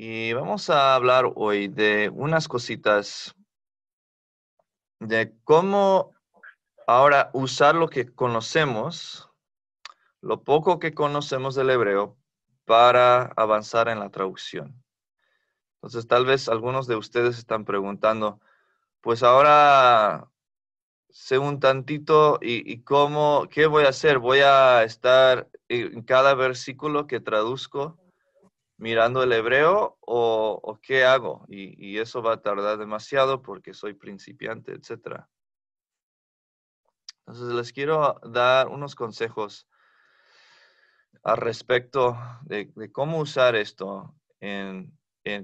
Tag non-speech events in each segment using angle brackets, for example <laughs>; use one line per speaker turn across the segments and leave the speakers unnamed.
Y vamos a hablar hoy de unas cositas de cómo ahora usar lo que conocemos, lo poco que conocemos del hebreo, para avanzar en la traducción. Entonces, tal vez algunos de ustedes están preguntando, pues ahora sé un tantito y, y cómo, ¿qué voy a hacer? ¿Voy a estar en cada versículo que traduzco? mirando el hebreo o, qué hago. Y, eso va a tardar demasiado porque soy principiante, etc. Entonces les quiero dar unos consejos al respecto de, cómo usar esto en,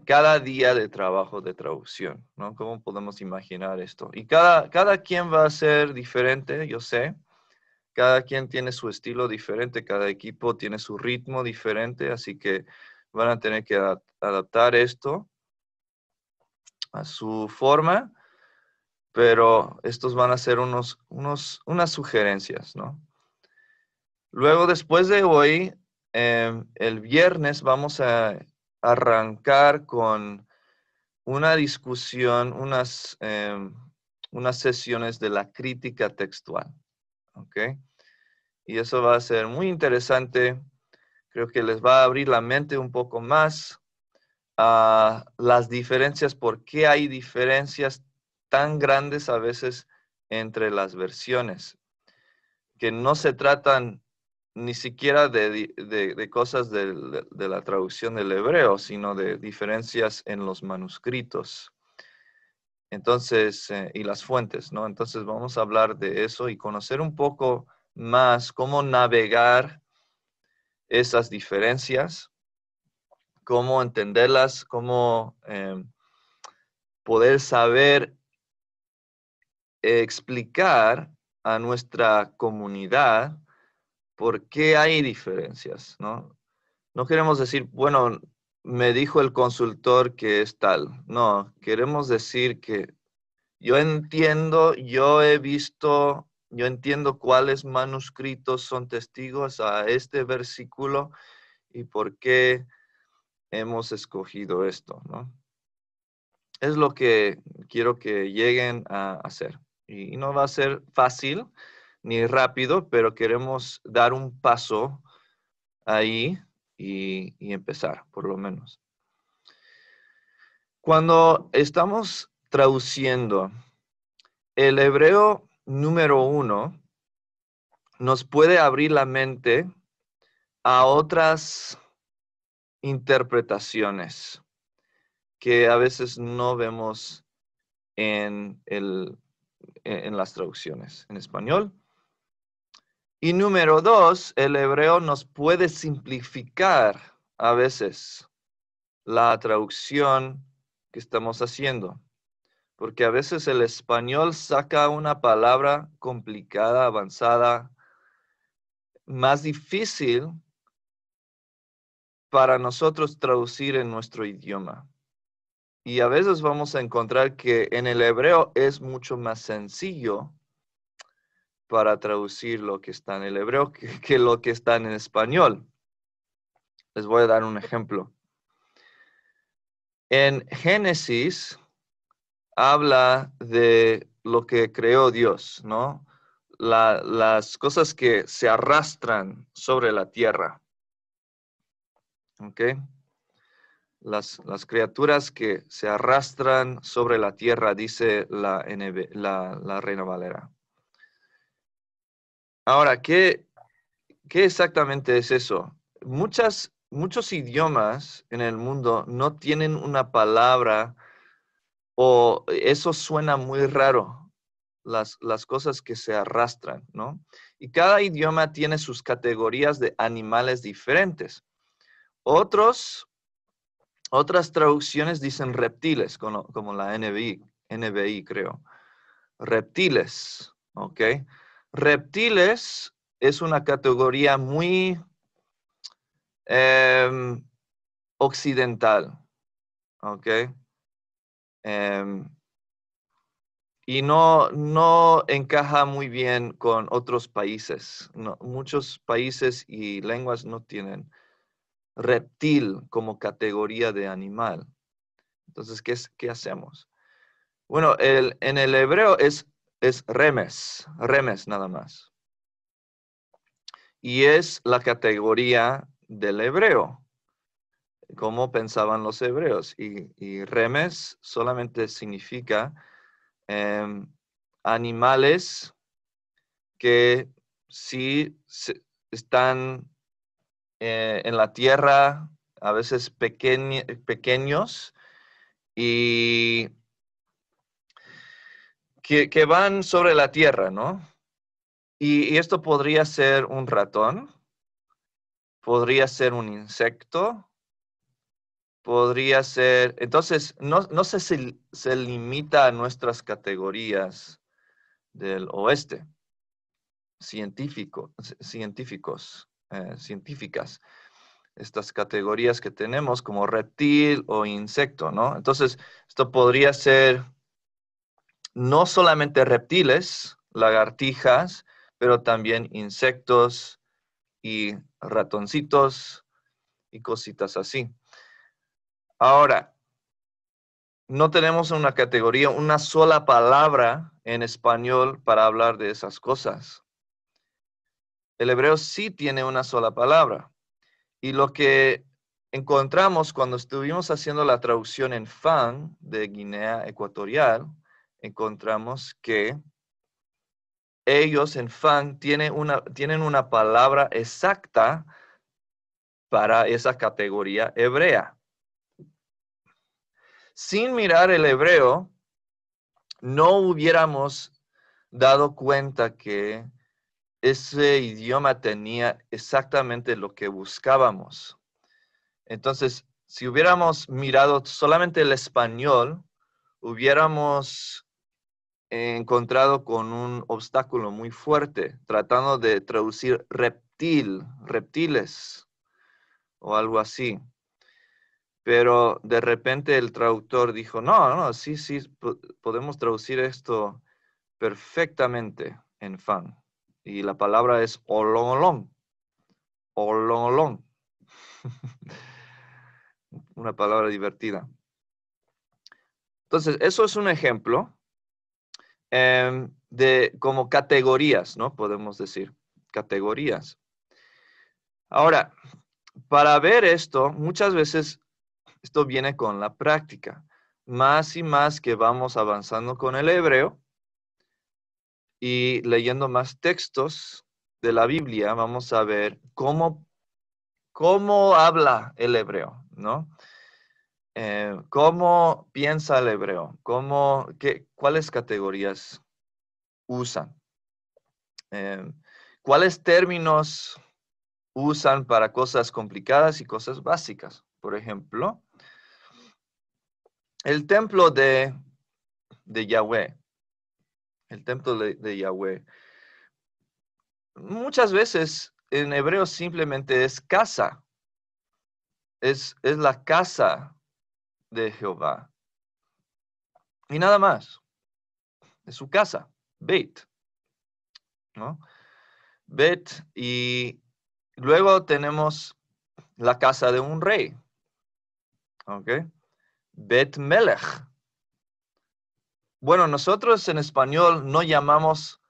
cada día de trabajo de traducción, ¿no? ¿Cómo podemos imaginar esto? Y cada, cada quien va a ser diferente, yo sé cada quien tiene su estilo diferente, cada equipo tiene su ritmo diferente, así que van a tener que adaptar esto a su forma, pero estos van a ser unos, unos, unas sugerencias, ¿no? Luego, después de hoy, em, el viernes vamos a arrancar con una discusión, unas, em, unas sesiones de la crítica textual, Y eso va a ser muy interesante Creo que les va a abrir la mente un poco más a las diferencias, por qué hay diferencias tan grandes a veces entre las versiones, que no se tratan ni siquiera de, cosas de, la traducción del hebreo, sino de diferencias en los manuscritos. Entonces, eh, y las fuentes, ¿no? Entonces vamos a hablar de eso y conocer un poco más cómo navegar esas diferencias, cómo entenderlas, cómo em, poder saber explicar a nuestra comunidad por qué hay diferencias, ¿no? No queremos decir, bueno, me dijo el consultor que es tal. No, queremos decir que yo entiendo, yo he visto yo entiendo cuáles manuscritos son testigos a este versículo y por qué hemos escogido esto, ¿no? Es lo que quiero que lleguen a hacer. Y no va a ser fácil ni rápido, pero queremos dar un paso ahí y, y empezar, por lo menos. Cuando estamos traduciendo, el hebreo número uno nos puede abrir la mente a otras interpretaciones que a veces no vemos en, e-, en las traducciones en español. Y número dos, el hebreo nos puede simplificar a veces la traducción que estamos haciendo porque a veces el español saca una palabra complicada, avanzada, más difícil para nosotros traducir en nuestro idioma. Y a veces vamos a encontrar que en el hebreo es mucho más sencillo para traducir lo que está en el hebreo que, <laughs> lo que está en el español. Les voy a dar un ejemplo. En Génesis habla de lo que creó Dios, ¿no? las cosas que se arrastran sobre la tierra. ¿Ok? Las, las criaturas que se arrastran sobre la tierra, dice la, Reina Valera. Ahora, ¿qué, ¿qué, exactamente es eso? Muchas, muchos idiomas en el mundo no tienen una palabra o eso suena muy raro, las, cosas que se arrastran, ¿no? Y cada idioma tiene sus categorías de animales diferentes. Otros, otras traducciones dicen reptiles, como, la NBI, NBI, creo. Reptiles, ¿ok? Reptiles es una categoría muy em, occidental, ¿ok? Em, y no, no encaja muy bien con otros países. muchos países y lenguas no tienen reptil como categoría de animal. Entonces, ¿qué, qué hacemos? Bueno, el, en el hebreo es, es remes, remes nada más. Y es la categoría del hebreo. Como pensaban los hebreos. Y, remes solamente significa em, animales que sí están eh, en la tierra, a veces pequeños, y que, van sobre la tierra, ¿no? y esto podría ser un ratón, podría ser un insecto, podría ser, entonces, no, sé si se limita a nuestras categorías del oeste, científicos, eh, científicas, estas categorías que tenemos como reptil o insecto, ¿no? Entonces, esto podría ser no solamente reptiles, lagartijas, pero también insectos y ratoncitos y cositas así. Ahora, no tenemos una categoría, una sola palabra en español para hablar de esas cosas. El hebreo sí tiene una sola palabra. Y lo que encontramos cuando estuvimos haciendo la traducción en FAN de Guinea Ecuatorial, encontramos que ellos en FAN tienen una, tienen una palabra exacta para esa categoría hebrea sin mirar el hebreo, no hubiéramos dado cuenta que ese idioma tenía exactamente lo que buscábamos. Entonces, si hubiéramos mirado solamente el español, hubiéramos encontrado con un obstáculo muy fuerte, tratando de traducir reptil, reptiles o algo así pero de repente el traductor dijo, no, no, sí, sí, podemos traducir esto perfectamente en fan. Y la palabra es olong olong, olong olong. <laughs> Una palabra divertida. Entonces, eso es un ejemplo em, de como categorías, ¿no? Podemos decir, categorías. Ahora, para ver esto, muchas veces esto viene con la práctica. Más y más que vamos avanzando con el hebreo y leyendo más textos de la Biblia, vamos a ver cómo, cómo habla el hebreo, ¿no? Eh, ¿Cómo piensa el hebreo? qué, ¿Cuáles categorías usan? Eh, ¿Cuáles términos usan para cosas complicadas y cosas básicas? Por ejemplo, el templo de, Yahweh. El templo de, Yahweh. Muchas veces en hebreo simplemente es casa. Es, es la casa de Jehová. Y nada más. Es su casa, Bet. ¿No? Bet Y luego tenemos la casa de un rey. ¿Ok? Bet Melech. Bueno, nosotros en español no llamamos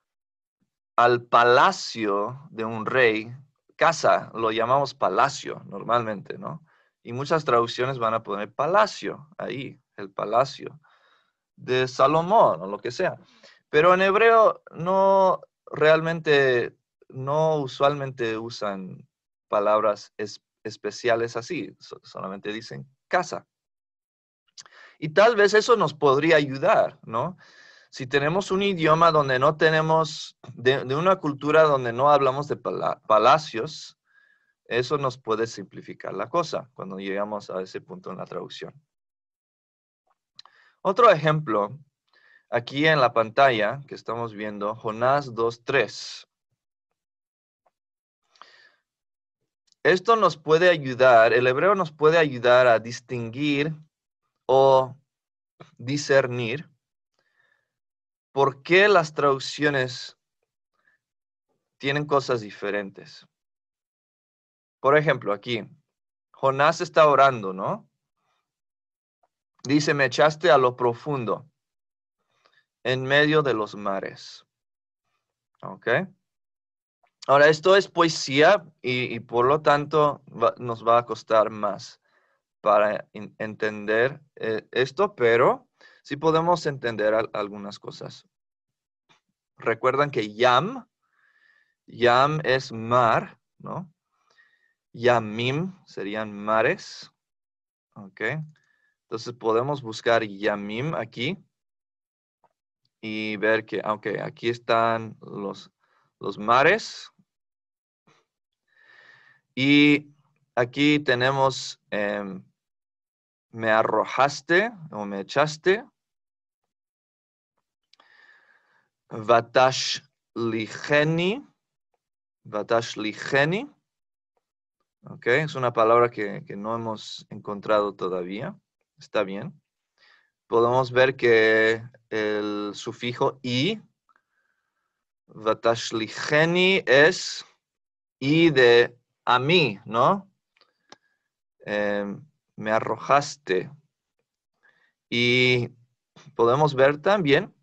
al palacio de un rey casa, lo llamamos palacio normalmente, ¿no? Y muchas traducciones van a poner palacio ahí, el palacio de Salomón o lo que sea. Pero en hebreo no realmente, no usualmente usan palabras especiales así, solamente dicen casa. Y tal vez eso nos podría ayudar, ¿no? Si tenemos un idioma donde no tenemos, de, una cultura donde no hablamos de palacios, eso nos puede simplificar la cosa cuando llegamos a ese punto en la traducción. Otro ejemplo, aquí en la pantalla que estamos viendo, Jonás 2.3. Esto nos puede ayudar, el hebreo nos puede ayudar a distinguir o discernir por qué las traducciones tienen cosas diferentes. Por ejemplo, aquí, Jonás está orando, ¿no? Dice, me echaste a lo profundo, en medio de los mares. ¿Ok? Ahora, esto es poesía y, por lo tanto nos va a costar más para entender eh, esto, pero sí podemos entender algunas cosas. Recuerdan que yam, yam es mar, ¿no? Yamim serían mares, ¿ok? Entonces podemos buscar yamim aquí y ver que, aunque aquí están los, los mares. Y aquí tenemos... Em, me arrojaste o me echaste. Vatash ligeni. Vatash Okay, es una palabra que, no hemos encontrado todavía. Está bien. Podemos ver que el sufijo i, ligeni, es i de a mí, ¿no? Em, me arrojaste. Y podemos ver también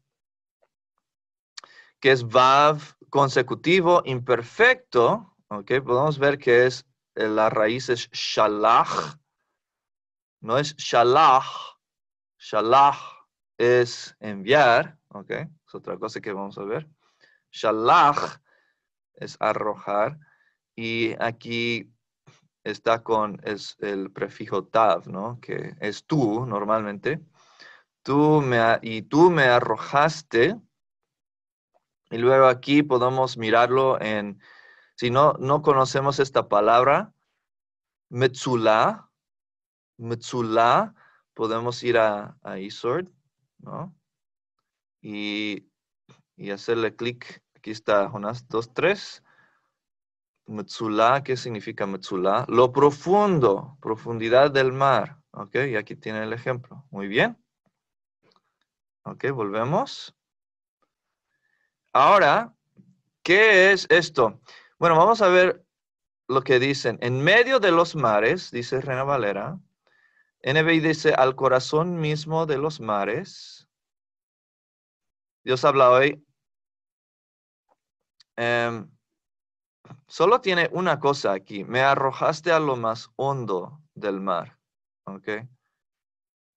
que es Vav consecutivo imperfecto. ¿ok? Podemos ver que es eh, la raíz es Shalach. No es Shalach. Shalach es enviar. ¿ok? Es otra cosa que vamos a ver. Shalach es arrojar. Y aquí está con el prefijo tav, ¿no? Que es tú normalmente. Tú me, y tú me arrojaste. Y luego aquí podemos mirarlo en, si no, no conocemos esta palabra, Metsula. Metsula. podemos ir a, a Isord, ¿no? Y, y hacerle clic. Aquí está Jonás tres... Metzulá, ¿qué significa Metzulá? Lo profundo, profundidad del mar. Ok, y aquí tiene el ejemplo. Muy bien. Ok, volvemos. Ahora, ¿qué es esto? Bueno, vamos a ver lo que dicen. En medio de los mares, dice Rena Valera, NBI dice, al corazón mismo de los mares. Dios habla hoy. eh, solo tiene una cosa aquí. Me arrojaste a lo más hondo del mar. ¿Ok?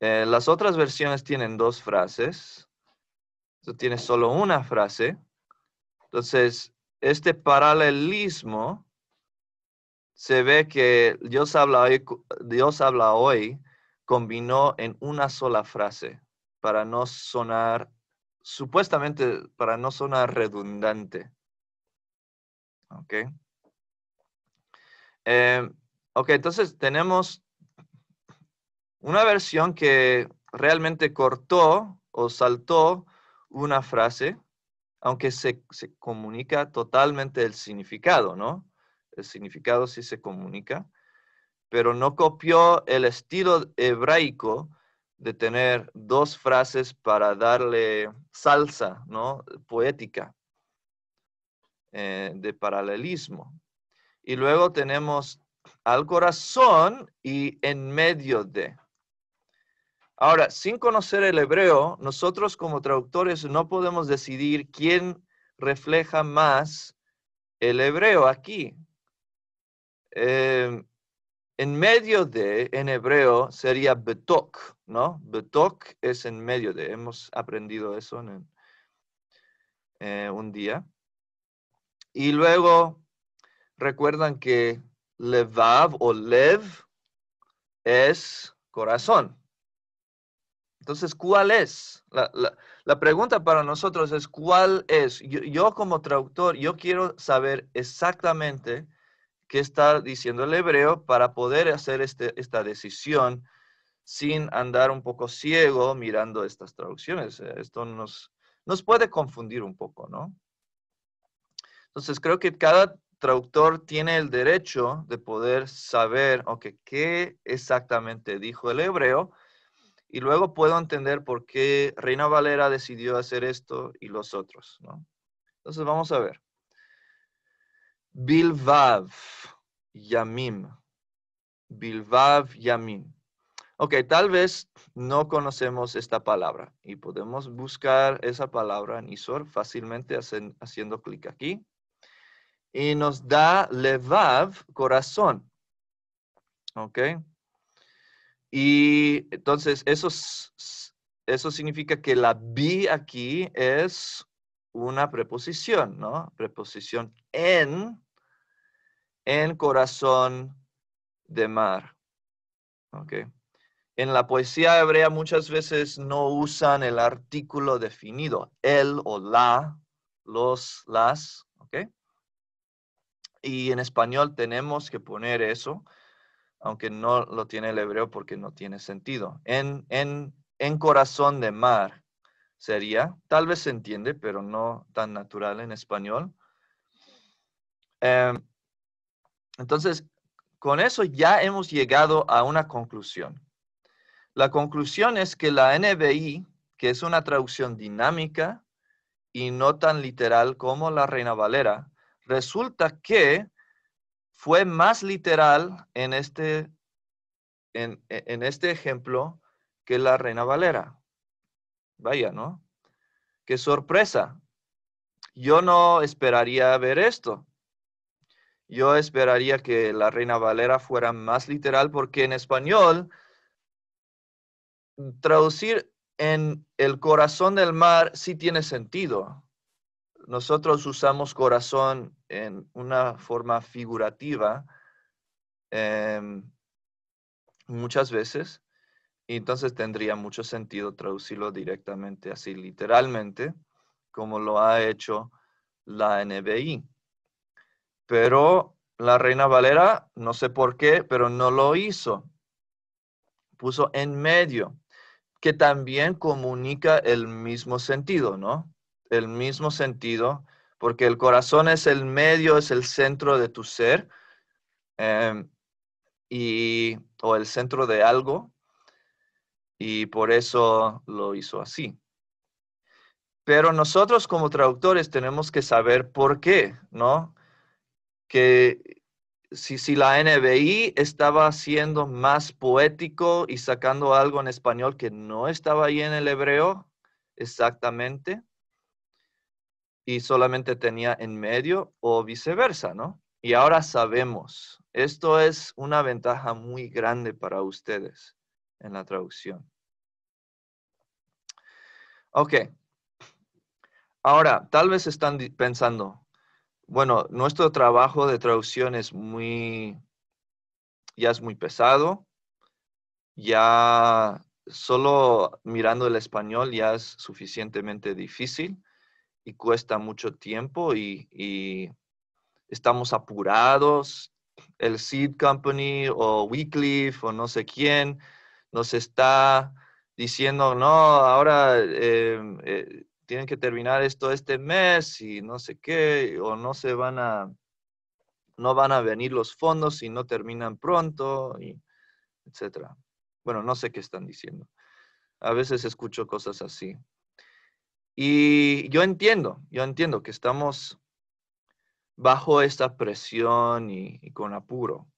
Eh, las otras versiones tienen dos frases. Tiene tiene solo una frase. Entonces, este paralelismo se ve que Dios habla hoy, Dios habla hoy combinó en una sola frase para no sonar, supuestamente para no sonar redundante. Eh, ¿Ok? entonces tenemos una versión que realmente cortó o saltó una frase, aunque se, se comunica totalmente el significado, ¿no? El significado sí se comunica, pero no copió el estilo hebraico de tener dos frases para darle salsa, ¿no? Poética. Eh, de paralelismo. Y luego tenemos al corazón y en medio de. Ahora, sin conocer el hebreo, nosotros como traductores no podemos decidir quién refleja más el hebreo aquí. Eh, en medio de, en hebreo, sería betok, ¿no? Betok es en medio de. Hemos aprendido eso en, eh, un día. Y luego, recuerdan que levav o lev es corazón. Entonces, ¿cuál es? La, pregunta para nosotros es, ¿cuál es? Yo, como traductor, yo quiero saber exactamente qué está diciendo el hebreo para poder hacer este, esta decisión sin andar un poco ciego mirando estas traducciones. Esto nos, nos puede confundir un poco, ¿no? Entonces creo que cada traductor tiene el derecho de poder saber, ok, qué exactamente dijo el hebreo, y luego puedo entender por qué Reina Valera decidió hacer esto y los otros. ¿no? Entonces vamos a ver. Bilvav Yamim. Bilvav Yamim. Ok, tal vez no conocemos esta palabra y podemos buscar esa palabra en ISOR fácilmente haciendo clic aquí y nos da levav, corazón. ¿Ok? Y entonces eso, eso significa que la bi aquí es una preposición, ¿no? Preposición en, en corazón de mar. ¿Ok? En la poesía hebrea muchas veces no usan el artículo definido, el o la, los, las, y en español tenemos que poner eso, aunque no lo tiene el hebreo porque no tiene sentido. En, en, corazón de mar sería, tal vez se entiende, pero no tan natural en español. Em, entonces, con eso ya hemos llegado a una conclusión. La conclusión es que la NBI, que es una traducción dinámica y no tan literal como la Reina Valera, Resulta que fue más literal en este, e, en, este ejemplo que la Reina Valera. Vaya, ¿no? Qué sorpresa. Yo no esperaría ver esto. Yo esperaría que la Reina Valera fuera más literal porque en español traducir en el corazón del mar sí tiene sentido nosotros usamos corazón en una forma figurativa em, muchas veces, y entonces tendría mucho sentido traducirlo directamente así, literalmente, como lo ha hecho la NBI. Pero la Reina Valera, no sé por qué, pero no lo hizo. Puso en medio, que también comunica el mismo sentido, ¿no? el mismo sentido, porque el corazón es el medio, es el centro de tu ser, em, y, o el centro de algo, y por eso lo hizo así. Pero nosotros como traductores tenemos que saber por qué, ¿no? Que si, si la NBI estaba siendo más poético y sacando algo en español que no estaba ahí en el hebreo, exactamente, y solamente tenía en medio o viceversa, ¿no? Y ahora sabemos. Esto es una ventaja muy grande para ustedes en la traducción. Ok. Ahora, tal vez están pensando, bueno, nuestro trabajo de traducción es muy, ya es muy pesado, ya solo mirando el español ya es suficientemente difícil y cuesta mucho tiempo y, estamos apurados. El Seed Company o weekly o no sé quién nos está diciendo, no, ahora em, eh, tienen que terminar esto este mes y no sé qué, o no se van a, no van a venir los fondos si no terminan pronto, y etcétera. Bueno, no sé qué están diciendo. A veces escucho cosas así. Y yo entiendo, yo entiendo que estamos bajo esta presión y, con apuro.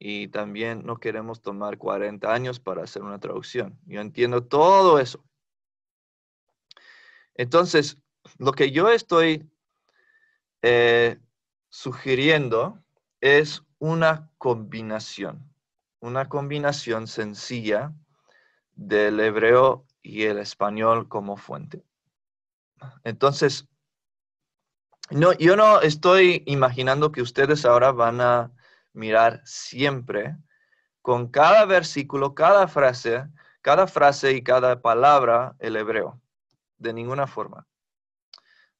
Y también no queremos tomar 40 años para hacer una traducción. Yo entiendo todo eso. Entonces, lo que yo estoy eh, sugiriendo es una combinación, una combinación sencilla del hebreo y el español como fuente. Entonces, no, yo no estoy imaginando que ustedes ahora van a mirar siempre con cada versículo, cada frase, cada frase y cada palabra el hebreo, de ninguna forma.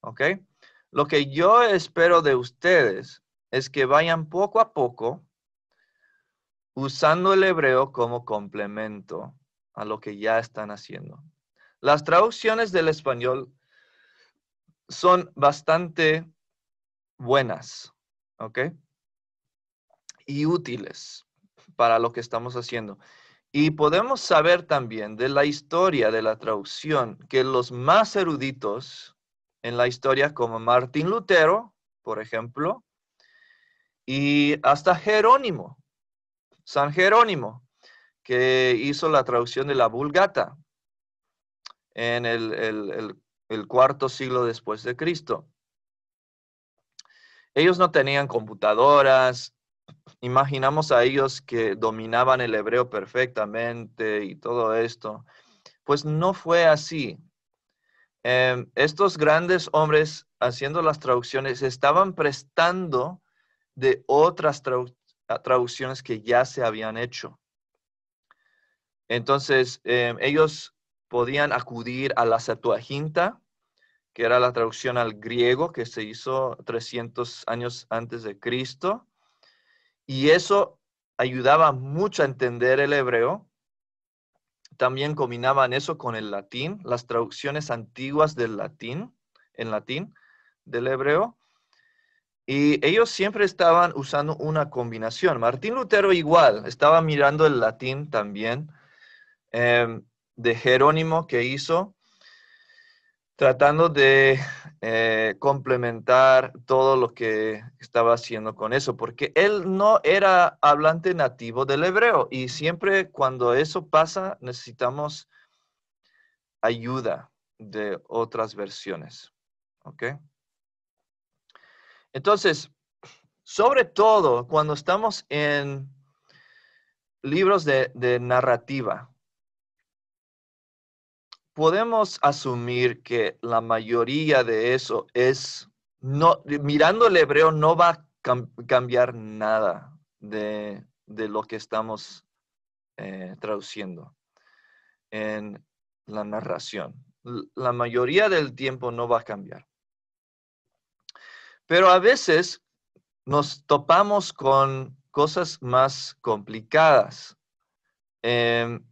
¿Ok? Lo que yo espero de ustedes es que vayan poco a poco usando el hebreo como complemento a lo que ya están haciendo. Las traducciones del español son bastante buenas, ¿ok? Y útiles para lo que estamos haciendo. Y podemos saber también de la historia de la traducción que los más eruditos en la historia, como Martín Lutero, por ejemplo, y hasta Jerónimo, San Jerónimo, que hizo la traducción de la Vulgata en el, el el cuarto siglo después de Cristo. Ellos no tenían computadoras, imaginamos a ellos que dominaban el hebreo perfectamente y todo esto. Pues no fue así. Em, estos grandes hombres haciendo las traducciones estaban prestando de otras traducciones que ya se habían hecho. Entonces, em, ellos podían acudir a la Septuaginta, que era la traducción al griego que se hizo 300 años antes de Cristo. Y eso ayudaba mucho a entender el hebreo. También combinaban eso con el latín, las traducciones antiguas del latín, en latín, del hebreo. Y ellos siempre estaban usando una combinación. Martín Lutero igual, estaba mirando el latín también em, de Jerónimo que hizo tratando de eh, complementar todo lo que estaba haciendo con eso, porque él no era hablante nativo del hebreo y siempre cuando eso pasa necesitamos ayuda de otras versiones. ¿Ok? Entonces, sobre todo cuando estamos en libros de narrativa, podemos asumir que la mayoría de eso es, no, mirando el hebreo no va a cambiar nada de, lo que estamos eh, traduciendo en la narración. La mayoría del tiempo no va a cambiar. Pero a veces nos topamos con cosas más complicadas em,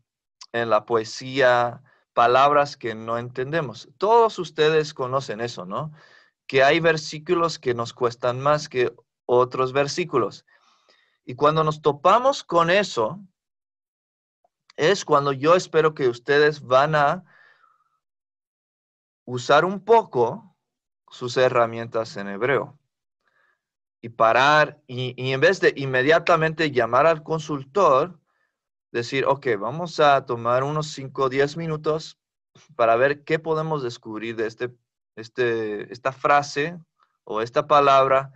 en la poesía, palabras que no entendemos. Todos ustedes conocen eso, ¿no? Que hay versículos que nos cuestan más que otros versículos. Y cuando nos topamos con eso, es cuando yo espero que ustedes van a usar un poco sus herramientas en hebreo y parar y, en vez de inmediatamente llamar al consultor, decir, ok, vamos a tomar unos 5 o 10 minutos para ver qué podemos descubrir de este, este, esta frase o esta palabra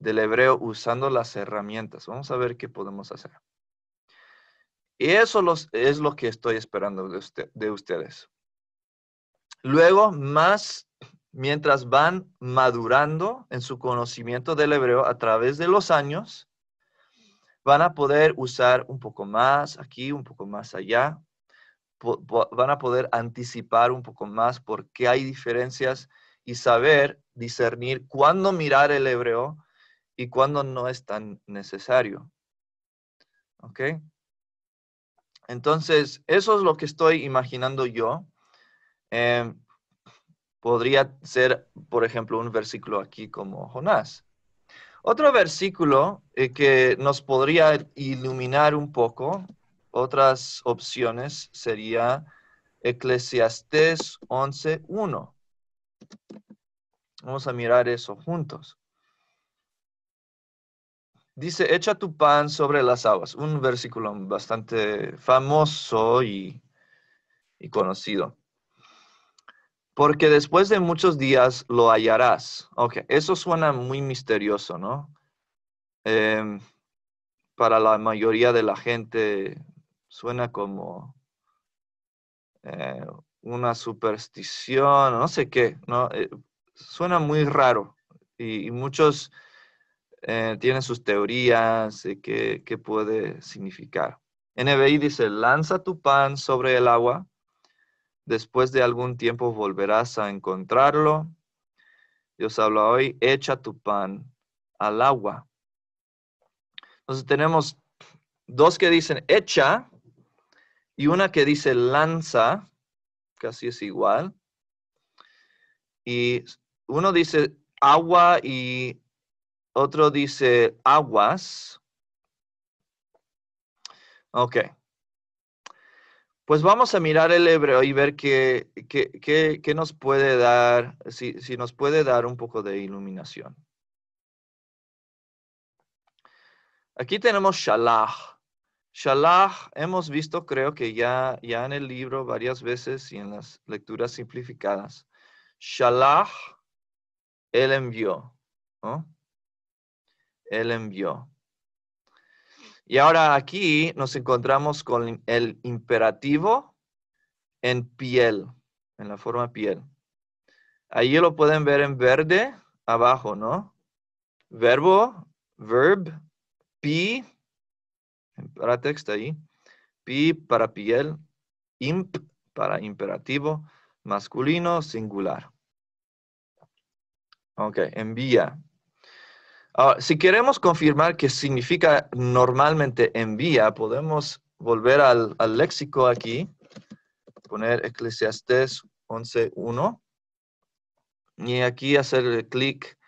del hebreo usando las herramientas. Vamos a ver qué podemos hacer. Y eso es lo que estoy esperando de ustedes. Luego, más mientras van madurando en su conocimiento del hebreo a través de los años, van a poder usar un poco más aquí, un poco más allá, van a poder anticipar un poco más por qué hay diferencias y saber discernir cuándo mirar el hebreo y cuándo no es tan necesario. ¿Ok? Entonces, eso es lo que estoy imaginando yo. Eh, podría ser, por ejemplo, un versículo aquí como Jonás. Otro versículo eh, que nos podría iluminar un poco, otras opciones, sería Eclesiastés 11.1. Vamos a mirar eso juntos. Dice, echa tu pan sobre las aguas. Un versículo bastante famoso y conocido porque después de muchos días lo hallarás. Ok, eso suena muy misterioso, ¿no? Em, para la mayoría de la gente suena como eh, una superstición, no sé qué, ¿no? Eh, suena muy raro y, muchos eh, tienen sus teorías de qué, qué puede significar. NBI dice, lanza tu pan sobre el agua Después de algún tiempo volverás a encontrarlo. Dios habla hoy, echa tu pan al agua. Entonces tenemos dos que dicen echa y una que dice lanza, casi es igual. Y uno dice agua y otro dice aguas. Ok. Pues vamos a mirar el hebreo y ver qué, nos puede dar, si, nos puede dar un poco de iluminación. Aquí tenemos Shalach. Shalach, hemos visto, creo que ya, ya en el libro varias veces y en las lecturas simplificadas. Shalach, él envió. Él envió. Y ahora aquí nos encontramos con el imperativo en piel, en la forma piel. Ahí lo pueden ver en verde abajo, ¿no? Verbo, verb, pi, para texto ahí, pi para piel, imp para imperativo, masculino, singular. Ok, envía. Ahora, si queremos confirmar que significa normalmente envía, podemos volver al, léxico aquí, poner Eclesiastés 11.1 y aquí hacer clic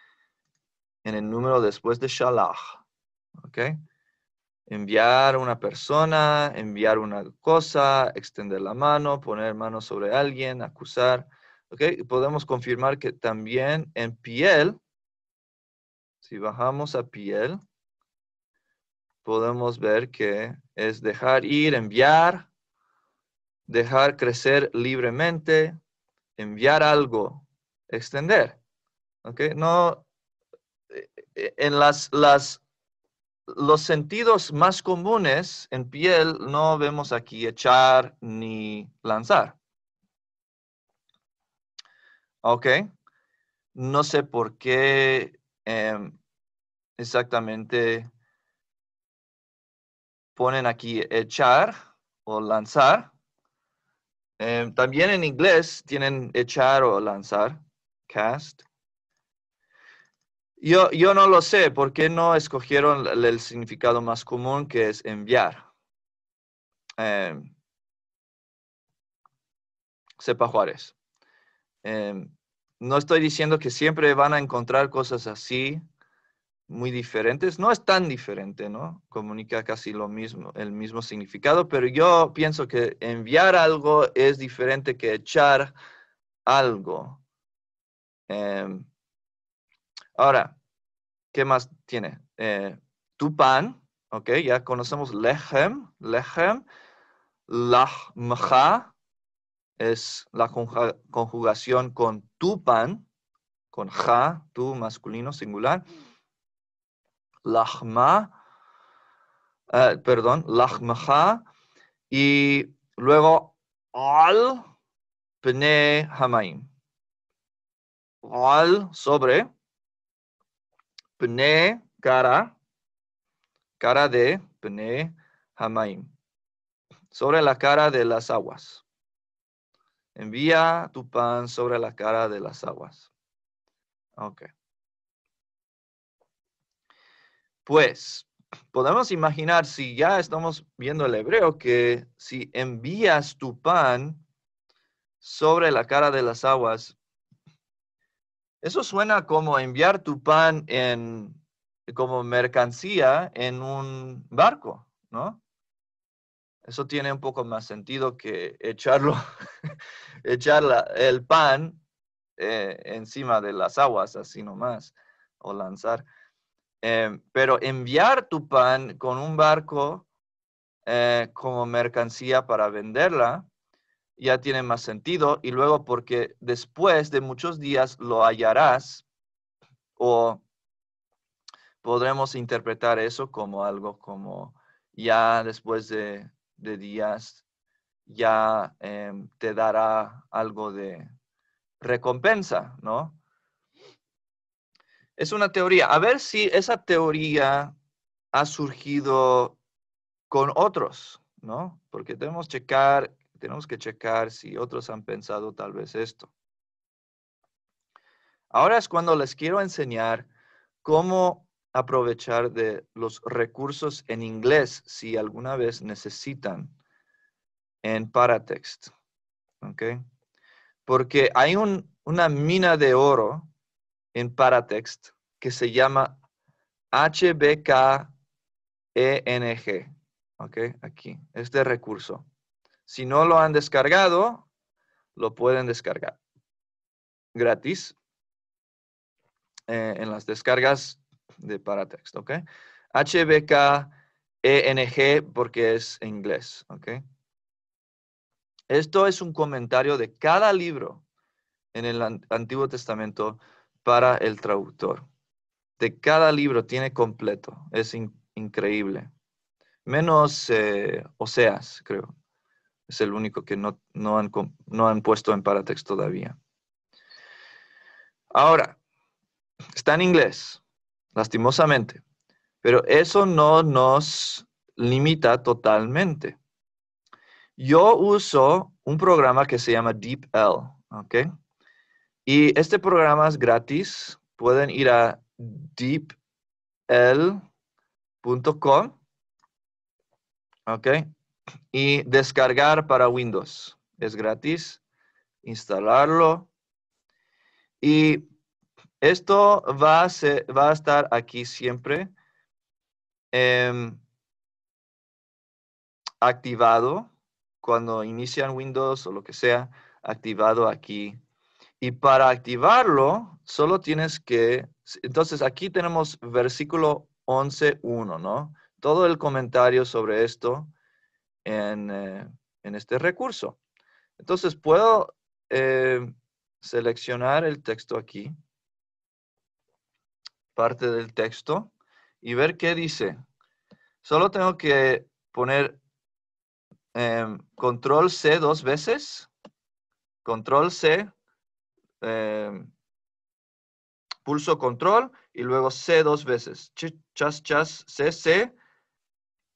en el número después de shalach. ¿Ok? Enviar una persona, enviar una cosa, extender la mano, poner mano sobre alguien, acusar. ¿Ok? Podemos confirmar que también en piel si bajamos a piel, podemos ver que es dejar ir, enviar, dejar crecer libremente, enviar algo, extender. ¿Ok? No, eh, eh, en las, las, los sentidos más comunes en piel no vemos aquí echar ni lanzar. ¿Ok? No sé por qué em, exactamente ponen aquí echar o lanzar. Em, también en inglés tienen echar o lanzar, cast. Yo, no lo sé, ¿por qué no escogieron el, significado más común que es enviar? Em, sepa Juárez. Em, no estoy diciendo que siempre van a encontrar cosas así, muy diferentes. No es tan diferente, ¿no? Comunica casi lo mismo, el mismo significado, pero yo pienso que enviar algo es diferente que echar algo. Em, ahora, ¿qué más tiene? Eh, pan, ¿ok? Ya conocemos lehem, lehem. Lachmcha es la conjugación con tu pan, con ja, tu masculino singular. Lahma, eh, perdón, Lahmaha, y luego al pne hamaim. Al sobre pne cara, cara de pne hamaim. Sobre la cara de las aguas. Envía tu pan sobre la cara de las aguas. Okay. Pues podemos imaginar si ya estamos viendo el hebreo que si envías tu pan sobre la cara de las aguas, eso suena como enviar tu pan en, como mercancía en un barco, ¿no? Eso tiene un poco más sentido que echarlo, <laughs> echar el pan eh, encima de las aguas, así nomás, o lanzar. Em, pero enviar tu pan con un barco eh, como mercancía para venderla ya tiene más sentido. Y luego porque después de muchos días lo hallarás o podremos interpretar eso como algo como ya después de, días ya em, te dará algo de recompensa, ¿no? Es una teoría. A ver si esa teoría ha surgido con otros, ¿no? Porque tenemos, que checar si otros han pensado tal vez esto. Ahora es cuando les quiero enseñar cómo aprovechar de los recursos en inglés si alguna vez necesitan en Paratext. ¿Ok? Porque hay una mina de oro en Paratext que se llama HBKENG. ¿Ok? Aquí, este recurso. Si no lo han descargado, lo pueden descargar gratis eh, en las descargas de Paratext. ¿Ok? HBKENG porque es inglés. ¿Ok? Esto es un comentario de cada libro en el Antiguo Testamento para el traductor. De cada libro tiene completo. Es increíble. Menos eh, Oseas, creo. Es el único que no, han, no han puesto en Paratext todavía. Ahora, está en inglés, lastimosamente. Pero eso no nos limita totalmente. Yo uso un programa que se llama DeepL, ¿ok? Y este programa es gratis. Pueden ir a deepl.com. ¿Ok? Y descargar para Windows. Es gratis. Instalarlo. Y esto va a, estar aquí siempre. Em, activado cuando inician Windows o lo que sea, activado aquí y para activarlo, solo tienes que, entonces aquí tenemos versículo 11.1, ¿no? Todo el comentario sobre esto en, eh, este recurso. Entonces puedo eh, seleccionar el texto aquí, parte del texto, y ver qué dice. Solo tengo que poner em, control C dos veces, control C, Em, pulso control y luego C dos veces. chas, chas, C,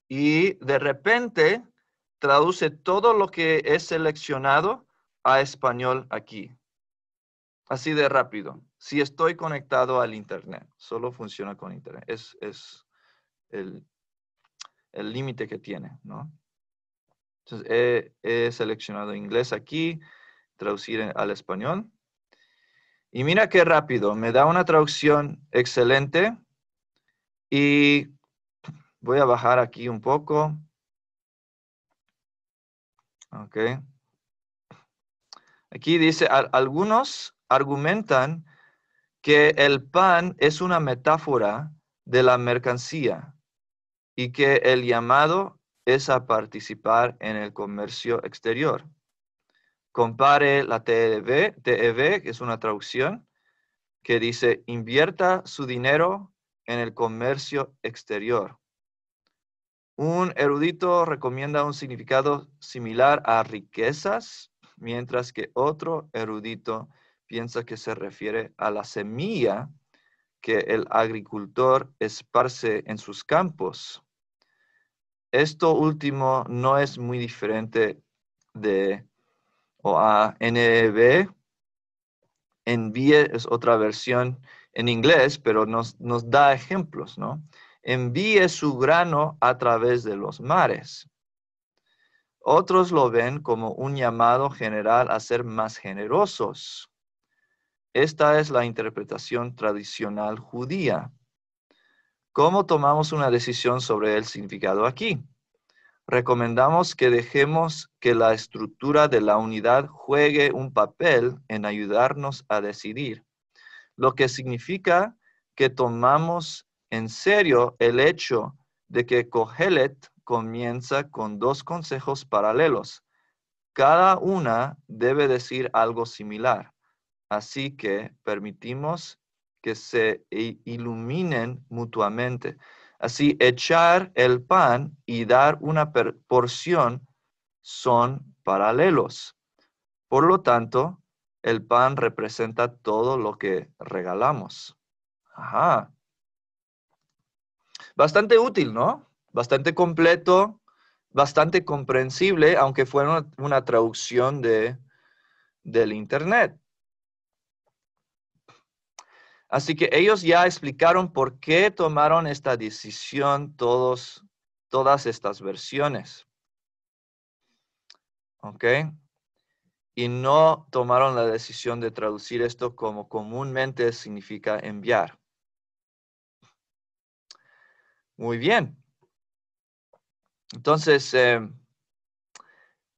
Y de repente traduce todo lo que he seleccionado a español aquí. Así de rápido. Si estoy conectado al internet, solo funciona con internet. Es, el límite que tiene, ¿no? Entonces, he seleccionado inglés aquí, traducir al español. Y mira qué rápido, me da una traducción excelente. Y voy a bajar aquí un poco. Ok. Aquí dice, algunos argumentan que el pan es una metáfora de la mercancía y que el llamado es a participar en el comercio exterior. Compare la TEV, e que es una traducción, que dice, invierta su dinero en el comercio exterior. Un erudito recomienda un significado similar a riquezas, mientras que otro erudito piensa que se refiere a la semilla que el agricultor esparce en sus campos. Esto último no es muy diferente de o a NEB. Envíe es otra versión en inglés, pero nos, nos da ejemplos, ¿no? Envíe su grano a través de los mares. Otros lo ven como un llamado general a ser más generosos. Esta es la interpretación tradicional judía. ¿Cómo tomamos una decisión sobre el significado aquí? recomendamos que dejemos que la estructura de la unidad juegue un papel en ayudarnos a decidir, lo que significa que tomamos en serio el hecho de que Cogelet comienza con dos consejos paralelos. Cada una debe decir algo similar, así que permitimos que se iluminen mutuamente. Así, echar el pan y dar una porción son paralelos. Por lo tanto, el pan representa todo lo que regalamos. Ajá. Bastante útil, ¿no? Bastante completo, bastante comprensible, aunque fuera una, traducción de, del Internet. Así que ellos ya explicaron por qué tomaron esta decisión todas estas versiones. ¿Ok? Y no tomaron la decisión de traducir esto como comúnmente significa enviar. Muy bien. Entonces, eh,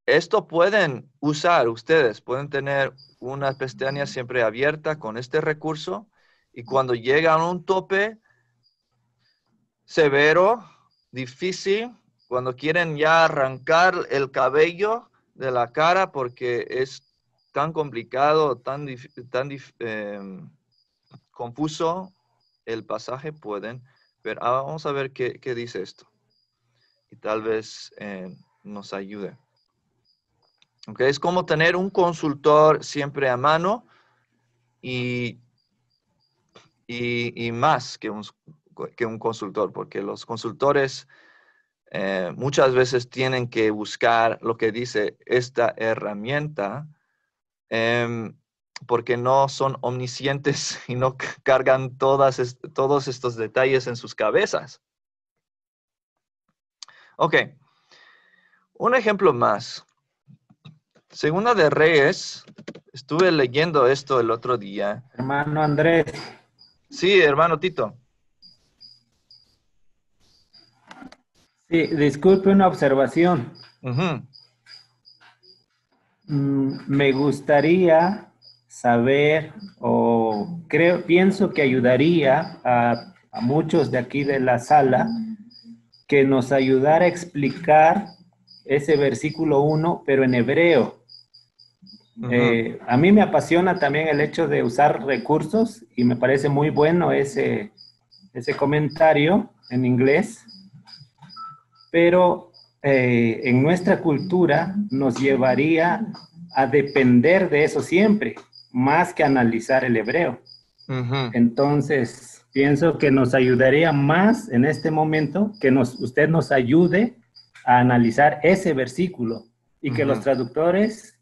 esto pueden usar ustedes, pueden tener una pestaña siempre abierta con este recurso y cuando llegan a un tope severo, difícil, cuando quieren ya arrancar el cabello de la cara porque es tan complicado, tan, tan em, confuso el pasaje, pueden ver. Ah, vamos a ver qué, dice esto. Y tal vez eh, nos ayude. Okay, es como tener un consultor siempre a mano y y, más que un, que un, consultor, porque los consultores eh, muchas veces tienen que buscar lo que dice esta herramienta em, porque no son omniscientes <laughs> y no cargan todas, todos estos detalles en sus cabezas. Ok, un ejemplo más. Segunda de Reyes, estuve leyendo esto el otro día.
Hermano Andrés. Sí, hermano Tito. Sí, disculpe una observación. Mm, me gustaría saber o creo, pienso que ayudaría a, a muchos de aquí de la sala que nos ayudara a explicar ese versículo 1, pero en hebreo. Eh, a mí me apasiona también el hecho de usar recursos y me parece muy bueno ese, ese comentario en inglés, pero eh, en nuestra cultura nos llevaría a depender de eso siempre, más que analizar el hebreo. Entonces, pienso que nos ayudaría más en este momento que nos, usted nos ayude a analizar ese versículo y que los traductores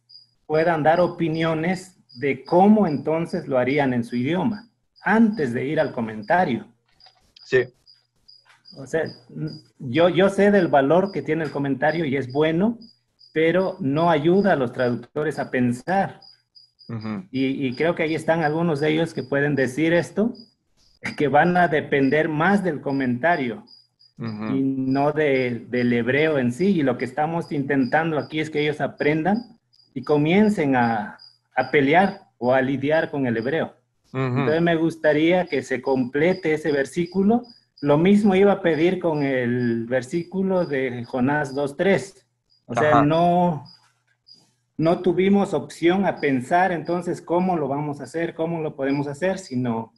puedan dar opiniones de cómo entonces lo harían en su idioma, antes de ir al comentario. Sí. O sea, yo, yo sé del valor que tiene el comentario y es bueno, pero no ayuda a los traductores a pensar. y, creo que ahí están algunos de ellos que pueden decir esto, que van a depender más del comentario y no del hebreo en sí. Y lo que estamos intentando aquí es que ellos aprendan y comiencen a, a pelear o a lidiar con el hebreo. Entonces me gustaría que se complete ese versículo. Lo mismo iba a pedir con el versículo de Jonás 2.3. O sea, no, no tuvimos opción a pensar entonces cómo lo vamos a hacer, cómo lo podemos hacer, sino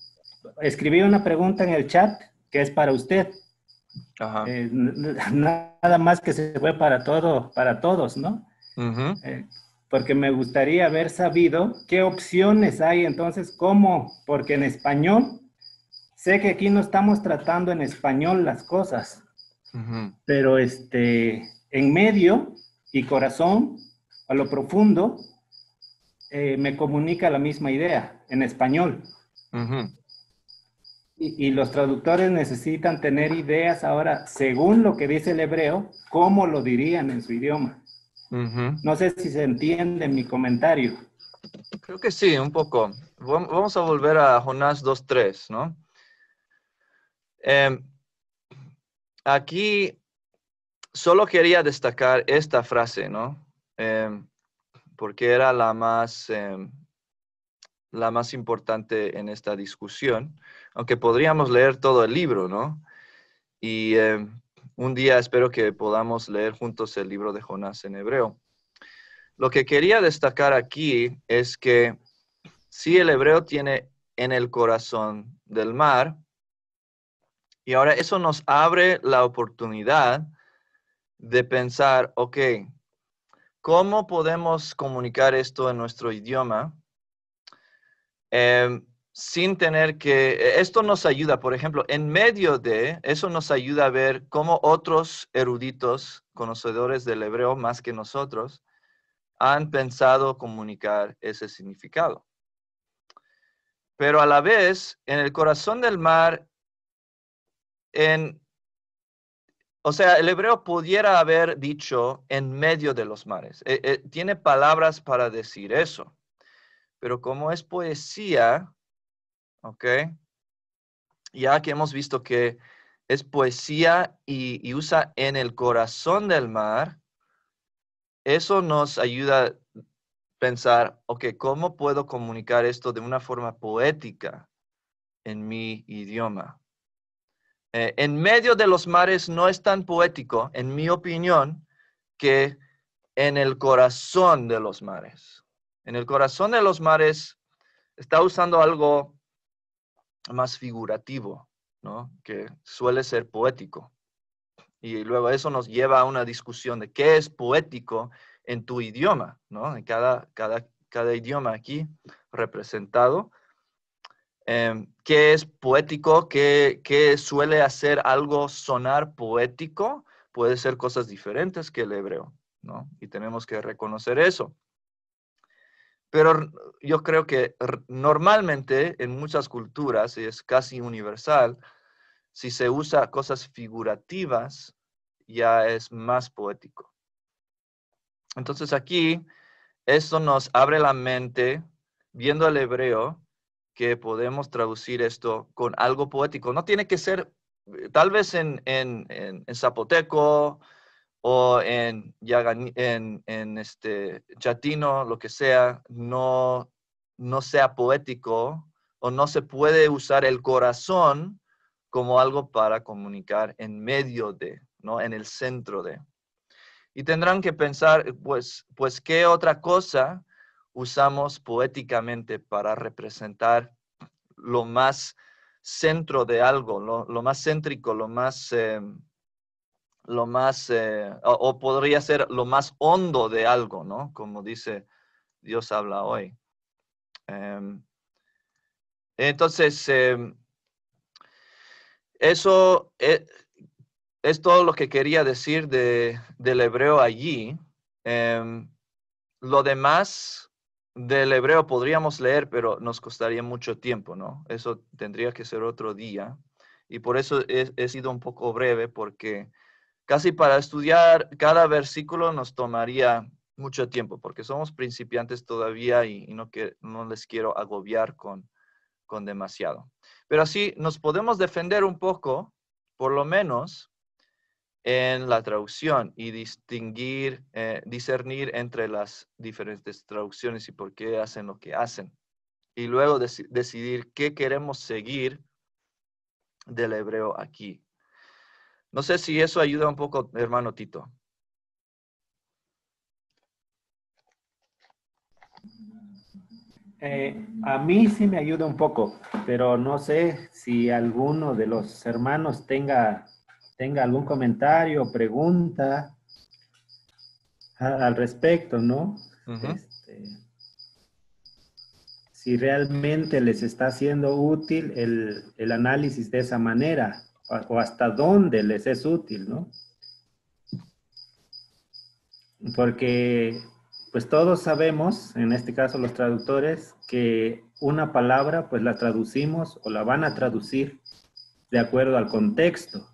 escribí una pregunta en el chat que es para usted. Eh, nada más que se fue para todo, para todos, ¿no? Uh porque me gustaría haber sabido qué opciones hay entonces, cómo, porque en español, sé que aquí no estamos tratando en español las cosas, pero este, en medio y corazón, a lo profundo, eh, me comunica la misma idea en español. y, los traductores necesitan tener ideas ahora, según lo que dice el hebreo, cómo lo dirían en su idioma. No sé si se entiende mi comentario. Creo que sí, un poco. Vamos a
volver a Jonás 2.3, ¿no? Em, aquí solo quería destacar esta frase, ¿no? Em, porque era la más, em, la más importante en esta discusión, aunque podríamos leer todo el libro, ¿no? Y un día espero que podamos leer juntos el libro de Jonás en hebreo. Lo que quería destacar aquí es que si el hebreo tiene en el corazón del mar, y ahora eso nos abre la oportunidad de pensar, ok, ¿cómo podemos comunicar esto en nuestro idioma? Em, sin tener que, e, esto nos ayuda, por ejemplo, en medio de, eso nos ayuda a ver cómo otros eruditos, conocedores del hebreo más que nosotros, han pensado comunicar ese significado. Pero a la vez, en el corazón del mar, en, o sea, el hebreo pudiera haber dicho en medio de los mares. E, e, tiene palabras para decir eso. Pero como es poesía, ¿ok? Ya que hemos visto que es poesía y, usa en el corazón del mar, eso nos ayuda a pensar, ok, ¿cómo puedo comunicar esto de una forma poética en mi idioma? Eh, en medio de los mares no es tan poético, en mi opinión, que en el corazón de los mares. En el corazón de los mares está usando algo más figurativo, ¿no? que suele ser poético. Y luego eso nos lleva a una discusión de qué es poético en tu idioma, ¿no? en cada, idioma aquí representado. Em, ¿Qué es poético? ¿Qué, ¿Qué suele hacer algo sonar poético? Puede ser cosas diferentes que el hebreo, ¿no? Y tenemos que reconocer eso. Pero yo creo que normalmente en muchas culturas, y es casi universal, si se usa cosas figurativas, ya es más poético. Entonces aquí, esto nos abre la mente, viendo el hebreo, que podemos traducir esto con algo poético. No tiene que ser, eh, tal vez en, en zapoteco, o en, en, este chatino, lo que sea, no, no sea poético o no se puede usar el corazón como algo para comunicar en medio de, ¿no? En el centro de. Y tendrán que pensar, pues, pues ¿qué otra cosa usamos poéticamente para representar lo más centro de algo, lo, más céntrico, lo más... Em, lo más, eh, o, podría ser lo más hondo de algo, ¿no? Como dice Dios habla hoy. Em, entonces, em, eso eh, es, todo lo que quería decir del hebreo allí. Em, lo demás del hebreo podríamos leer, pero nos costaría mucho tiempo, ¿no? Eso tendría que ser otro día. Y por eso he sido un poco breve, porque Casi para estudiar cada versículo nos tomaría mucho tiempo porque somos principiantes todavía y, no, les quiero agobiar con, demasiado. Pero así nos podemos defender un poco, por lo menos, en la traducción y distinguir, eh, discernir entre las diferentes traducciones y por qué hacen lo que hacen. Y luego decidir qué queremos seguir del hebreo aquí. No sé si eso ayuda un poco, hermano Tito.
Eh, a mí sí me ayuda un poco, pero no sé si alguno de los hermanos tenga, tenga algún comentario, o pregunta al respecto, ¿no? Este, si realmente les está siendo útil el, el análisis de esa manera o hasta dónde les es útil, ¿no? Porque pues todos sabemos, en este caso los traductores, que una palabra pues la traducimos o la van a traducir de acuerdo al contexto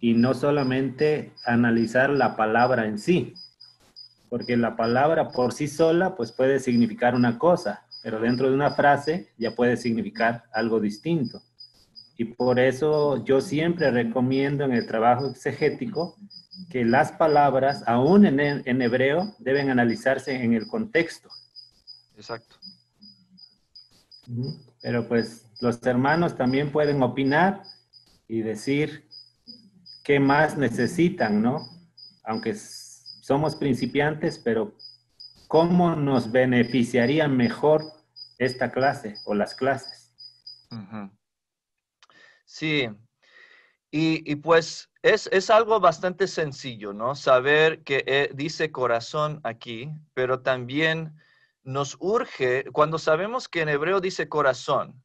y no solamente analizar la palabra en sí, porque la palabra por sí sola pues puede significar una cosa, pero dentro de una frase ya puede significar algo distinto. Y por eso yo siempre recomiendo en el trabajo exegético que las palabras, aún en, hebreo, deben analizarse en el contexto. Exacto. Pero pues los hermanos también pueden opinar y decir qué más necesitan, ¿no? Aunque somos principiantes, pero ¿cómo nos beneficiaría mejor esta clase o las clases?
Sí, y, pues es, algo bastante sencillo, ¿no? Saber que eh, dice corazón aquí, pero también nos urge, cuando sabemos que en hebreo dice corazón,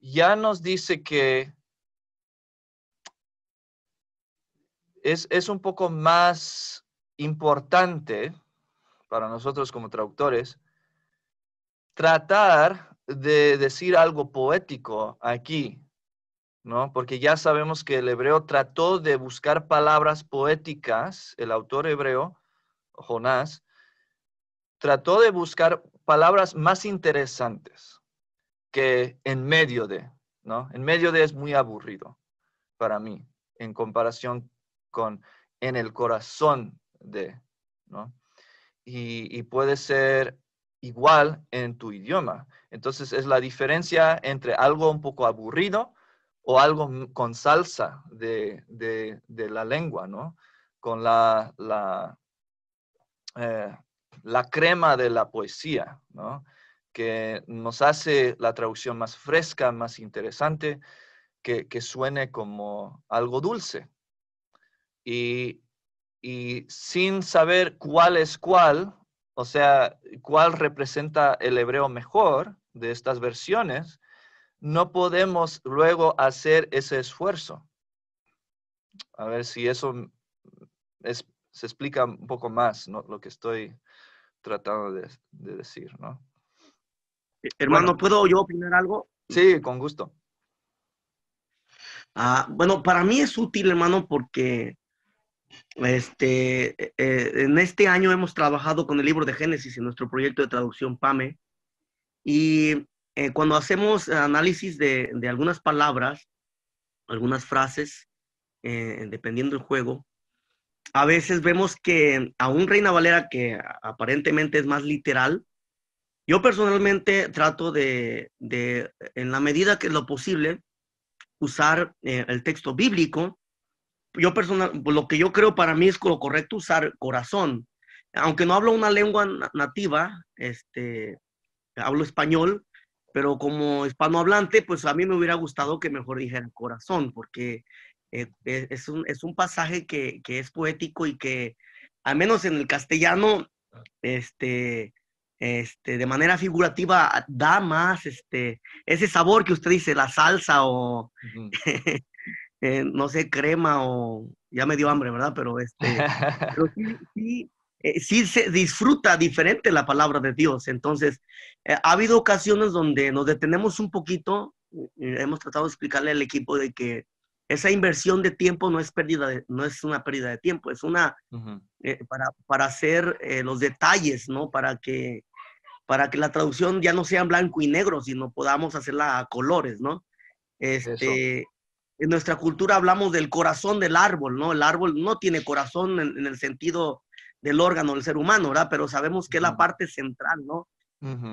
ya nos dice que es un poco más importante para nosotros como traductores tratar de decir algo poético aquí ¿no? Porque ya sabemos que el hebreo trató de buscar palabras poéticas, el autor hebreo, Jonás, trató de buscar palabras más interesantes que en medio de, ¿no? En medio de es muy aburrido para mí en comparación con en el corazón de, ¿no? Y, y puede ser igual en tu idioma. Entonces es la diferencia entre algo un poco aburrido o algo con salsa de, la lengua, ¿no? Con la, eh, crema de la poesía, que nos hace la traducción más fresca, más interesante, que, suene como algo dulce. Y, y, sin saber cuál es cuál, o sea, cuál representa el hebreo mejor de estas versiones, no podemos luego hacer ese esfuerzo. A ver si eso es, se explica un poco más ¿no? lo que estoy tratando de, decir, ¿no? Eh, hermano, ¿puedo yo opinar algo? Sí, con gusto.
Ah, bueno, para mí es útil, hermano, porque este, eh, eh, en este año hemos trabajado con el libro de Génesis en nuestro proyecto de traducción PAME. Y eh, cuando hacemos análisis de, de, algunas palabras, algunas frases, eh, dependiendo del juego, a veces vemos que a un Reina Valera, que aparentemente es más literal, yo personalmente trato de, de en la medida que es lo posible, usar eh, el texto bíblico. Yo personal, lo que yo creo para mí es lo correcto usar corazón. Aunque no hablo una lengua nativa, este, hablo español, pero como hispanohablante, pues a mí me hubiera gustado que mejor dijera corazón, porque eh, e, es, un, es, un, pasaje que, es poético y que, al menos en el castellano, este, este, de manera figurativa, da más este, ese sabor que usted dice, la salsa o, <laughs> eh, no sé, crema o, ya me dio hambre, ¿verdad? Pero, este, <laughs> sí, si eh, sí se disfruta diferente la palabra de Dios. Entonces, eh, ha habido ocasiones donde nos detenemos un poquito, hemos tratado de explicarle al equipo de que esa inversión de tiempo no es pérdida no es una pérdida de tiempo, es una eh, para, para, hacer los detalles, ¿no? Para que para que la traducción ya no sea en blanco y negro, sino podamos hacerla a colores, ¿no? Este, en nuestra cultura hablamos del corazón del árbol, ¿no? El árbol no tiene corazón en el sentido del órgano del ser humano, ¿verdad? Pero sabemos que es la parte central, ¿no?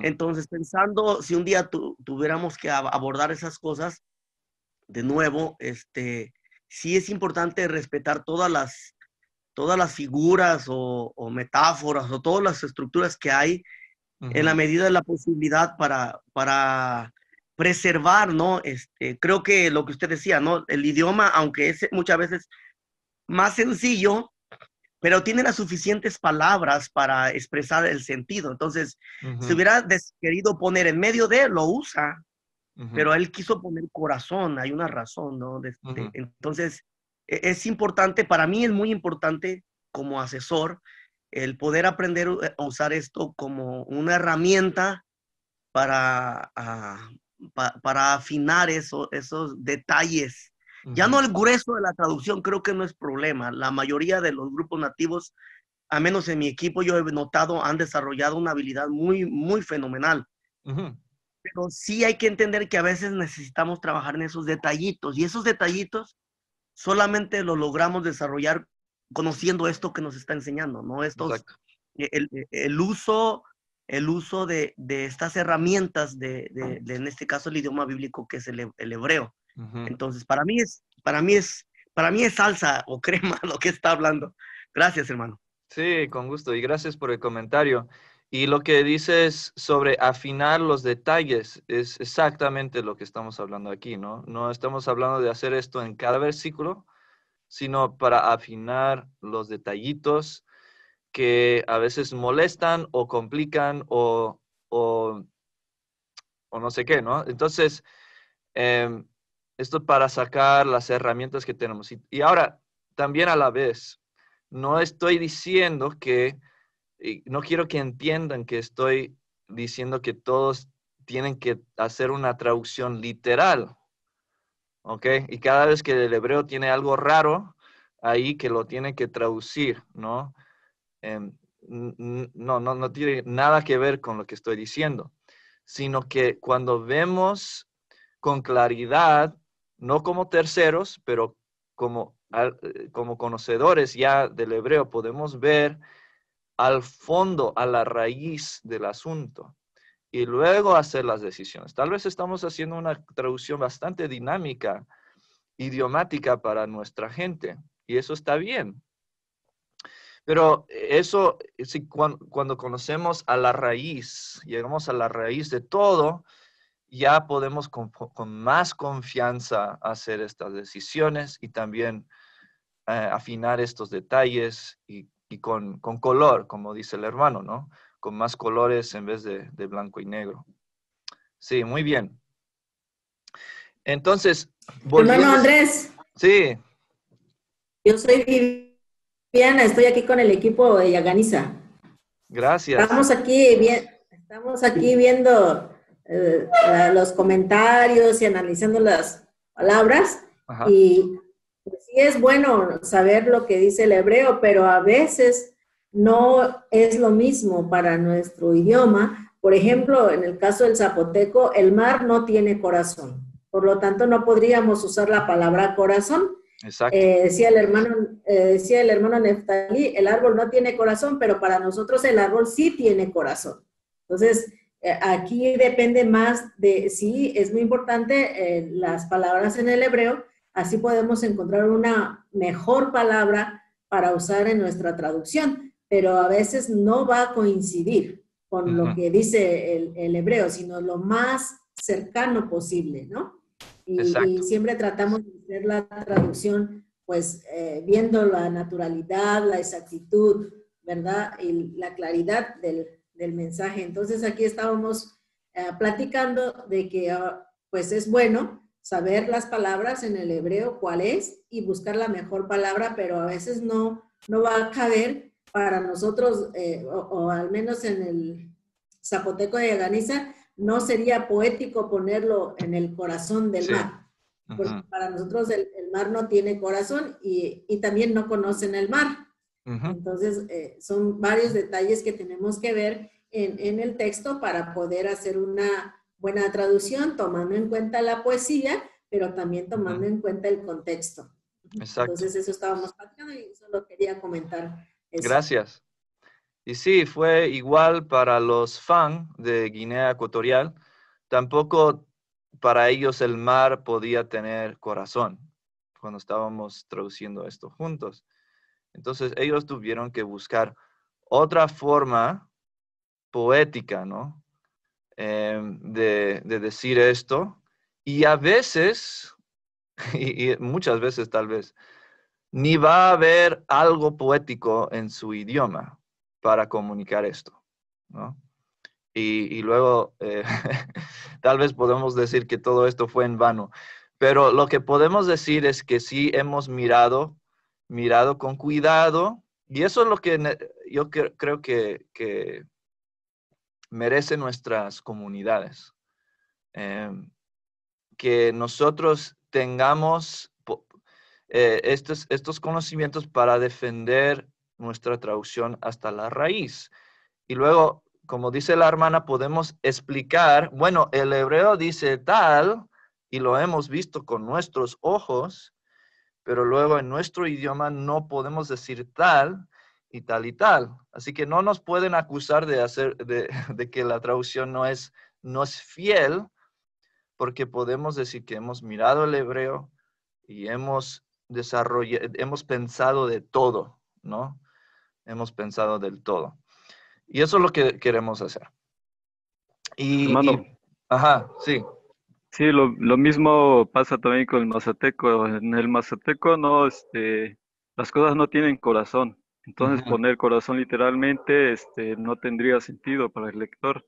Entonces, pensando si un día tuviéramos que abordar esas cosas de nuevo, este, sí es importante respetar todas las, todas las figuras o, metáforas o todas las estructuras que hay en la medida de la posibilidad para, para preservar, ¿no? Este, creo que lo que usted decía, ¿no? El idioma, aunque es muchas veces más sencillo, pero tiene las suficientes palabras para expresar el sentido. Entonces, si hubiera querido poner en medio de, lo usa, pero él quiso poner corazón, hay una razón, ¿no? entonces, e, es importante, para mí es muy importante como asesor, el poder aprender eh, a usar esto como una herramienta para, ah, para afinar esos detalles ya no el grueso de la traducción creo que no es problema. La mayoría de los grupos nativos, a menos en mi equipo, yo he notado, han desarrollado una habilidad muy, muy fenomenal. Pero sí hay que entender que a veces necesitamos trabajar en esos detallitos y esos detallitos solamente los logramos desarrollar conociendo esto que nos está enseñando, ¿no? Estos, eh, el, eh, el, uso, el uso de, de estas herramientas, de, de, en este caso el idioma bíblico que es el hebreo. Entonces, para mí es, para mí es, para mí es salsa o <laughs> crema lo que está hablando. Gracias, hermano.
Sí, con gusto y gracias por el comentario. Y lo que dices sobre afinar los detalles es exactamente lo que estamos hablando aquí, ¿no? No estamos hablando de hacer esto en cada versículo, sino para afinar los detallitos que a veces molestan o complican o, o, o no sé qué, ¿no? Entonces, em, esto para sacar las herramientas que tenemos. Y, ahora, también a la vez, no estoy diciendo que, no quiero que entiendan que estoy diciendo que todos tienen que hacer una traducción literal. ¿Ok? Y cada vez que el hebreo tiene algo raro, ahí que lo tiene que traducir, ¿no? no, no, no tiene nada que ver con lo que estoy diciendo, sino que cuando vemos con claridad no como terceros, pero como, como conocedores ya del hebreo, podemos ver al fondo, a la raíz del asunto y luego hacer las decisiones. Tal vez estamos haciendo una traducción bastante dinámica, idiomática para nuestra gente y eso está bien. Pero eso, cuando conocemos a la raíz, llegamos a la raíz de todo, ya podemos con, más confianza hacer estas decisiones y también eh, afinar estos detalles y, con, color, como dice el hermano, ¿no? Con más colores en vez de, blanco y negro. Sí, muy bien. Entonces, Hermano Andrés. Sí.
Yo soy Viviana, estoy aquí con el equipo de Yaganiza.
Gracias. Estamos
aquí, bien, estamos aquí viendo eh, los comentarios y analizando las palabras. Y pues, sí es bueno saber lo que dice el hebreo, pero a veces no es lo mismo para nuestro idioma. Por ejemplo, en el caso del zapoteco, el mar no tiene corazón. Por lo tanto, no podríamos usar la palabra corazón. Exacto. Eh, decía el hermano, eh, decía el hermano Neftalí, el árbol no tiene corazón, pero para nosotros el árbol sí tiene corazón. Entonces, eh, aquí depende más de, sí, es muy importante eh, las palabras en el hebreo, así podemos encontrar una mejor palabra para usar en nuestra traducción, pero a veces no va a coincidir con lo que dice el, hebreo, sino lo más cercano posible, ¿no? Y, siempre tratamos de hacer la traducción, pues eh, viendo la naturalidad, la exactitud, ¿verdad? Y la claridad del, del mensaje. Entonces aquí estábamos eh, platicando de que ah, pues es bueno saber las palabras en el hebreo, cuál es, y buscar la mejor palabra, pero a veces no, no va a caber para nosotros, eh, o, al menos en el zapoteco de Aganiza no sería poético ponerlo en el corazón del mar, porque para nosotros el, mar no tiene corazón y, y también no conocen el mar. Entonces, eh, son varios detalles que tenemos que ver en, el texto para poder hacer una buena traducción, tomando en cuenta la poesía, pero también tomando en cuenta el contexto.
Entonces, eso
estábamos platicando y solo quería comentar
Gracias. Y sí, fue igual para los fans de Guinea Ecuatorial. Tampoco para ellos el mar podía tener corazón cuando estábamos traduciendo esto juntos. Entonces ellos tuvieron que buscar otra forma poética, ¿no? Em, de, decir esto. Y a veces, <laughs> y, muchas veces tal vez, ni va a haber algo poético en su idioma para comunicar esto, ¿no? Y, luego eh, <laughs> tal vez podemos decir que todo esto fue en vano. Pero lo que podemos decir es que sí hemos mirado mirado con cuidado. Y eso es lo que yo creo que, merece nuestras comunidades. Em, que nosotros tengamos eh, estos, estos conocimientos para defender nuestra traducción hasta la raíz. Y luego, como dice la hermana, podemos explicar, bueno, el hebreo dice tal, y lo hemos visto con nuestros ojos, pero luego en nuestro idioma no podemos decir tal y tal y tal. Así que no nos pueden acusar de, hacer, de, <laughs> que la traducción no es, no es fiel, porque podemos decir que hemos mirado el hebreo y hemos, desarrollado, hemos pensado de todo, ¿no? Hemos pensado del todo. Y eso es lo que queremos hacer. Y, y, ajá, sí. Sí, lo, mismo pasa también con el mazateco. En el mazateco no, este, las cosas no tienen corazón. Entonces poner corazón literalmente este, no tendría sentido para el lector.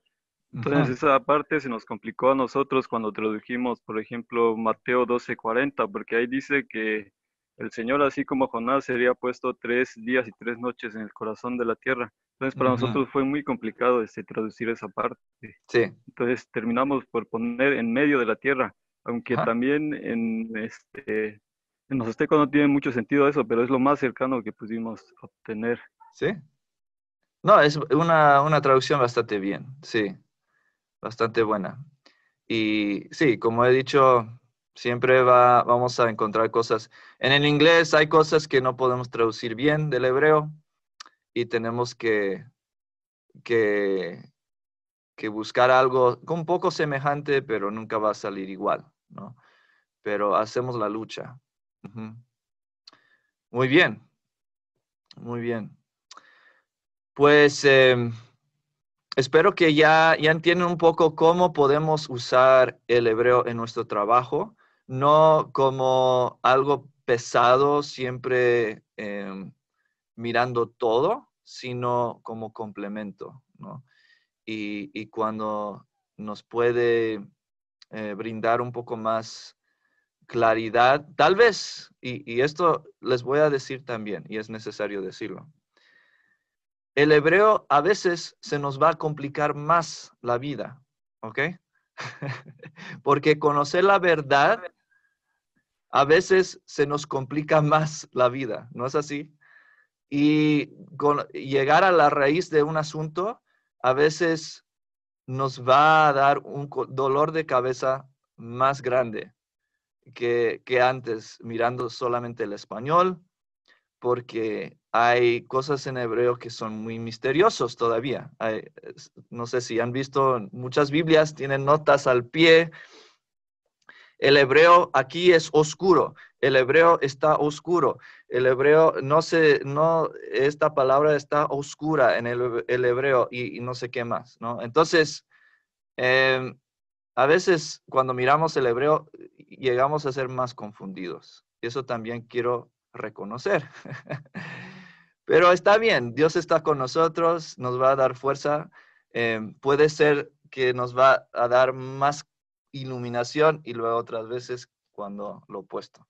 Entonces esa parte se nos complicó a nosotros cuando tradujimos, por ejemplo, Mateo 12:40, porque ahí dice que el Señor, así como Jonás, sería puesto tres días y tres noches en el corazón de la tierra.
Entonces, para nosotros
fue muy complicado este, traducir esa parte. Sí. Entonces, terminamos por poner en medio de la tierra, aunque también en, este, en los aztecos no tiene mucho sentido eso, pero es lo más cercano que pudimos obtener. Sí. No, es una, una traducción bastante bien, sí, bastante buena. Y sí, como he dicho, siempre va, vamos a encontrar cosas. En el inglés hay cosas que no podemos traducir bien del hebreo, y tenemos que, que, que buscar algo un poco semejante, pero nunca va a salir igual, ¿no? Pero hacemos la lucha. Muy bien, muy bien. Pues em, espero que ya, ya entiendan un poco cómo podemos usar el hebreo en nuestro trabajo, no como algo pesado, siempre... Em, mirando todo, sino como complemento, ¿no? Y, cuando nos puede eh, brindar un poco más claridad, tal vez, y, y esto les voy a decir también, y es necesario decirlo, el hebreo a veces se nos va a complicar más la vida, ¿ok? <laughs> Porque conocer la verdad a veces se nos complica más la vida, ¿no es así? y llegar a la raíz de un asunto a veces nos va a dar un dolor de cabeza más grande que, antes mirando solamente el español, porque hay cosas en hebreo que son muy misteriosos todavía. no sé si han visto, muchas Biblias tienen notas al pie el hebreo aquí es oscuro. El hebreo está oscuro. El hebreo no se, no, esta palabra está oscura en el, hebreo y, no sé qué más, ¿no? Entonces, em, a veces cuando miramos el hebreo llegamos a ser más confundidos. Eso también quiero reconocer. <laughs> Pero está bien, Dios está con nosotros, nos va a dar fuerza. Em, puede ser que nos va a dar más iluminación y luego otras veces cuando lo opuesto.